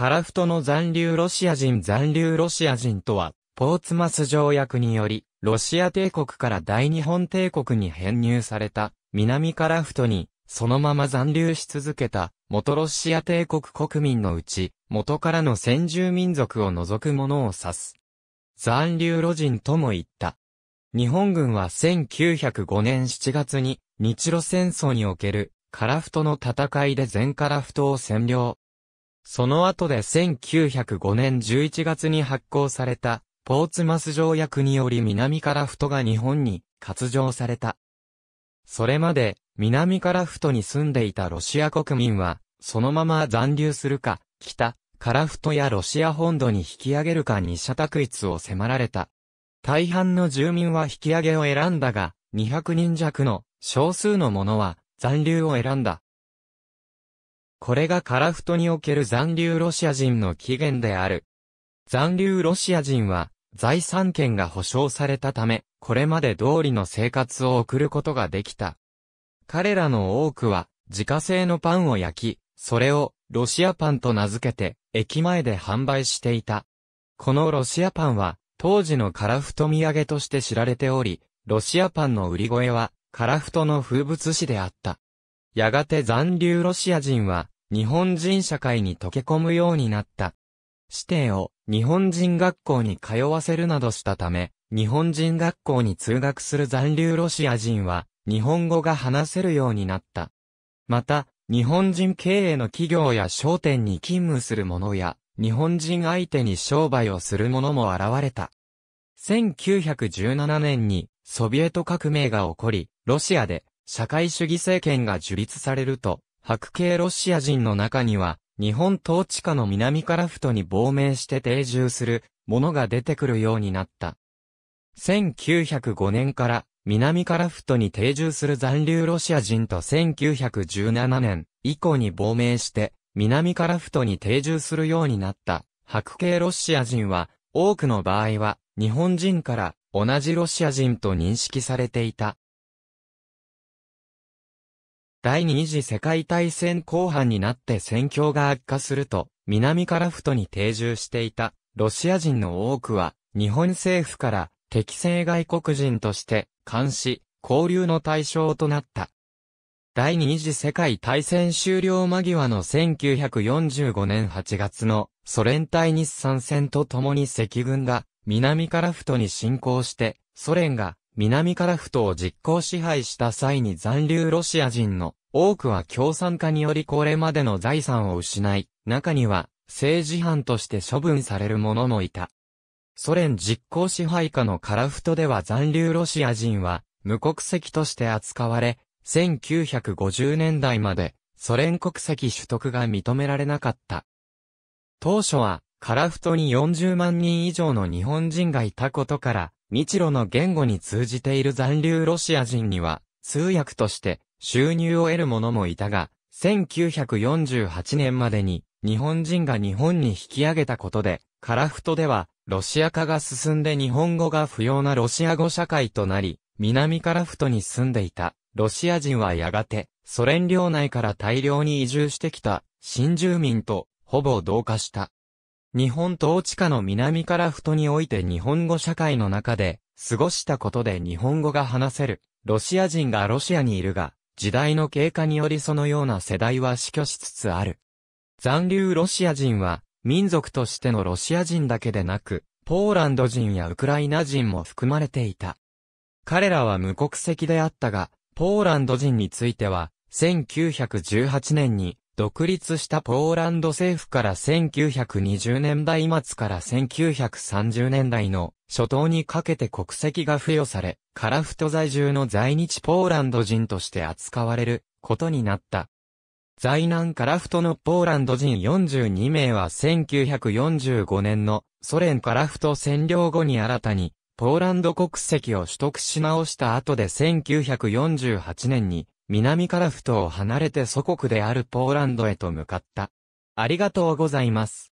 カラフトの残留ロシア人残留ロシア人とは、ポーツマス条約により、ロシア帝国から大日本帝国に編入された、南カラフトに、そのまま残留し続けた、元ロシア帝国国民のうち、元からの先住民族を除くものを指す。残留路人とも言った。日本軍は1905年7月に、日露戦争における、カラフトの戦いで全カラフトを占領。その後で1905年11月に発行された、ポーツマス条約により南カラフトが日本に割譲された。それまで、南カラフトに住んでいたロシア国民は、そのまま残留するか、北、カラフトやロシア本土に引き上げるかに社択一を迫られた。大半の住民は引き上げを選んだが、200人弱の少数の者は残留を選んだ。これがカラフトにおける残留ロシア人の起源である。残留ロシア人は、財産権が保障されたため、これまで通りの生活を送ることができた。彼らの多くは、自家製のパンを焼き、それを、ロシアパンと名付けて、駅前で販売していた。このロシアパンは、当時のカラフト土産として知られており、ロシアパンの売り声は、カラフトの風物詩であった。やがて残留ロシア人は、日本人社会に溶け込むようになった。指定を日本人学校に通わせるなどしたため、日本人学校に通学する残留ロシア人は、日本語が話せるようになった。また、日本人経営の企業や商店に勤務する者や、日本人相手に商売をする者も現れた。1917年にソビエト革命が起こり、ロシアで社会主義政権が樹立されると、白系ロシア人の中には、日本統治下の南カラフトに亡命して定住する、ものが出てくるようになった。1905年から、南カラフトに定住する残留ロシア人と1917年以降に亡命して、南カラフトに定住するようになった白系ロシア人は、多くの場合は、日本人から同じロシア人と認識されていた。第二次世界大戦後半になって戦況が悪化すると、南カラフトに定住していたロシア人の多くは、日本政府から適正外国人として監視、交流の対象となった。第二次世界大戦終了間際の1945年8月のソ連対日参戦とともに赤軍が南カラフトに侵攻してソ連が南樺太を実効支配した際に残留ロシア人の多くは共産化によりこれまでの財産を失い、中には政治犯として処分される者もいた。ソ連実効支配下の樺太では残留ロシア人は無国籍として扱われ、1950年代までソ連国籍取得が認められなかった。当初は、樺太に40万人以上の日本人がいたことから、日露の言語に通じている残留ロシア人には、通訳として収入を得る者もいたが、1948年までに日本人が日本に引き上げたことで、カラフトではロシア化が進んで日本語が不要なロシア語社会となり、南カラフトに住んでいたロシア人はやがてソ連領内から大量に移住してきた新住民とほぼ同化した。日本統治下の南かふ太において日本語社会の中で、過ごしたことで日本語が話せる、ロシア人がロシアにいるが、時代の経過によりそのような世代は死去しつつある。残留ロシア人は、民族としてのロシア人だけでなく、ポーランド人やウクライナ人も含まれていた。彼らは無国籍であったが、ポーランド人については、1918年に独立したポーランド政府から1920年代末から1930年代の初頭にかけて国籍が付与され、カラフト在住の在日ポーランド人として扱われることになった。在南カラフトのポーランド人42名は1945年のソ連カラフト占領後に新たにポーランド国籍を取得し直した後で1948年に南カラフトを離れて祖国であるポーランドへと向かった。ありがとうございます。